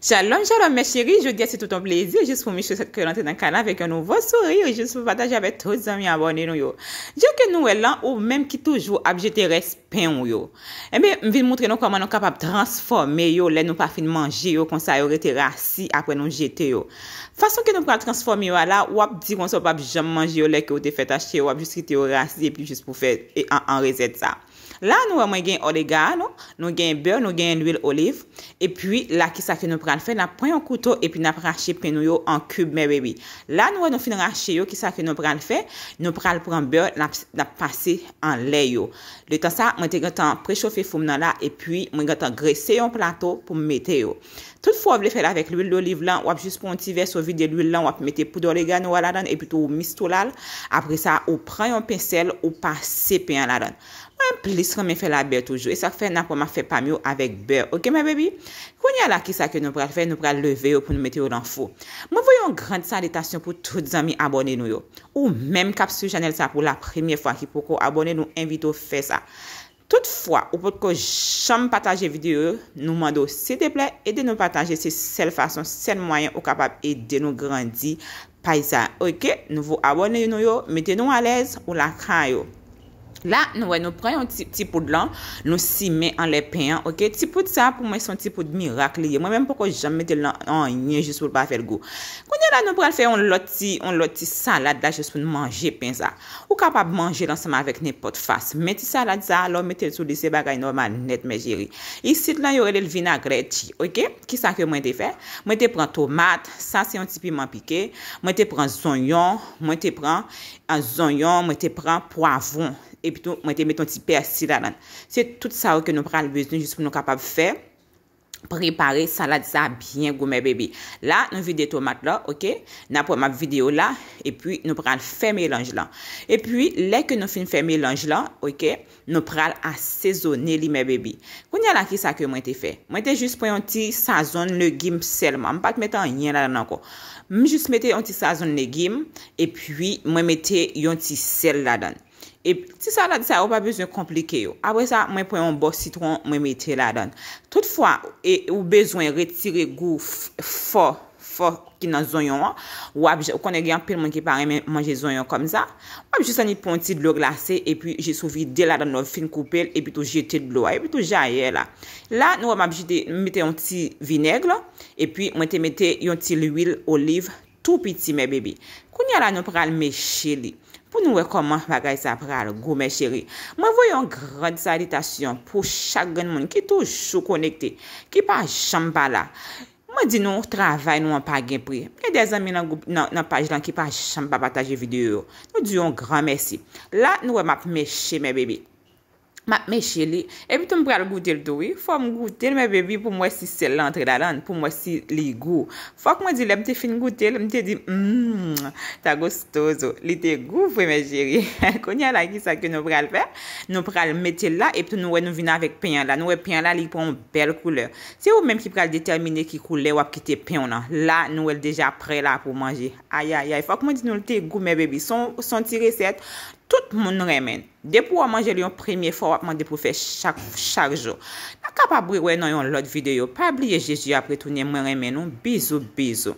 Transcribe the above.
Shalom, shalom mè chéri. Je vous dis a c'est tout un plaisir. Juste pou mè chéri sa krelante dans le kanal vek un nouveau sourire. Juste pou patage avek tous amè abonnez-nous yo. Diyo ke nou elan ou mèm ki toujou abje te respire. pen ou yo. Ebe, eh m vil moutre nou koman nou kapap transforme yo le nou pa fin manje yo konsa yo rete rasi apwen nou jete yo. Fason ke nou pral transforme yo ala, wap di konsa wap jam manje yo le ki ou te fet ashe, wap jist ki te yo rasi epi jist pou fe en rezet sa. La nou wè mwen gen oligano, nou gen beur, nou gen l'uil oliv, epi la ki sa ke nou pral fe, la pon yon kouto epi nap rache pen ou yo an kub mebewi. La nou wè nou fin rache yo ki sa ke nou pral fe, nou pral pran beur, nap pase an le yo. Le tan sa mwen te gantan prechofi foun nan la, e pwi mwen gantan gresse yon plato pou mwete yo. Tout fwa vle fè la vek l'uil l'olive lan, wap jis pou mtive sou vide l'uil lan, wap mwete poudor le gano wala dan, e pwito mwistou lal. Apre sa, ou pran yon pensel, ou pa sepe yon lala dan. Mwen plistre mwen fè la beur toujou, e sa fè nan pou mwa fè pa myo avek beur. Ok mwen bebi? Kwenye ala ki sa ke nou pral fè, nou pral leve yo pou mwete yo dan fwo. Mwen voyon grand sanitation pou tout Tout fwa, ou pot ko jom pataje videyo, nou mando se te ple, edi nou pataje se sel fason, sel mwayen ou kapap edi nou grandi paisan. Ok, nouvo abone yo nou yo, meten nou alez ou la kran yo. La nou pre yon tipou de lan, nou si me an le pen, ok? Tipou de sa pou mwen son tipou de mirak liye. Mwen menm pou ko jen mette lan an nye jis pou pa fe l go. Kounen la nou pre l fe yon loti, yon loti salade la jis pou nou manje pen sa. Ou kapab manje lansama vek ne pot fase. Mette salade sa, lò mette l souli se bagay normal net me jeri. Yisit lan yore le vinagre ti, ok? Ki sa ke mwen te fe? Mwen te pren tomat, sa se yon tipi man pike. Mwen te pren zonyon, mwen te pren zonyon, mwen te pren poivon. Ok? epi tou mwen te meton ti persi la dan. Se tout sa ou ke nou pral bezin, jis pou nou kapap fe, prepare salat za byen gwo mè bebi. La, nou vide tomat la, ok, na pou map video la, epi nou pral fe mèlange la. Epi, le ke nou fin fe mèlange la, ok, nou pral asezone li mè bebi. Koun ya la ki sa ke mwen te fe? Mwen te jis pou yon ti sazon le gim selman, pak metan yon la dan anko. Mwen jis meten yon ti sazon le gim, epi mwen meten yon ti sel la dan. E ti sa la di sa, ou pa bezwen komplike yo. Abre sa, mwen pren yon bo sitron, mwen mette la dan. Toutfwa, e, ou bezwen retire gou fo, fo ki nan zonyon, wap, konen gen pel mwen ki pare men manje zonyon kom za, wap, jisani pou yon ti dlo glase, e pi jesouvi de la dan nou fin koupel, e pi tou jeti dlo a, e pi tou jaye la. La, nou wap, mwen mette yon ti vinegle, e pi mwen te mette yon ti l'uil olive. Sous-piti mè bebe, kouni ala nou pral me cheli. Pou nou wekoman magay sa pral, gou me cheri. Mwen voyon grand salitasyon pou chak gen moun ki tou sou konekte, ki pa jamba la. Mwen di nou, travay nou an pa gen pri. Mwen dezen mi nan page lan ki pa jamba pataje video yo. Nou diyon grand mersi. La nou we map me cheli mè bebe. Ma, me cheli, e bitou m pral goutel doi, fò m goutel, me bebi, pou m wè si sel lantre la lan, pou m wè si li gout. Fòk m wè di lè, m te fin goutel, m te di, mmm, ta gostoso, li te gout pou me cheri. Konya la ki sa ke nou pral pè, nou pral metel la, e bitou nou wè nou vina vek peyan la, nou wè peyan la li pou m bel koule. Se ou mèm ki pral determine ki koule wè ap ki te peyon la, la nou wèl deja pre la pou manje. Ayayay, fòk m wè di nou lte gout, me bebi, son ti reset, nou wèl. Tout moun remen. Depou waman jeli yon premye fowapman depou fe chak chak jo. Na kapabri wè nan yon lot videyo. Pabli ye jeji apre tou ne moun remen. Un bizou, bizou.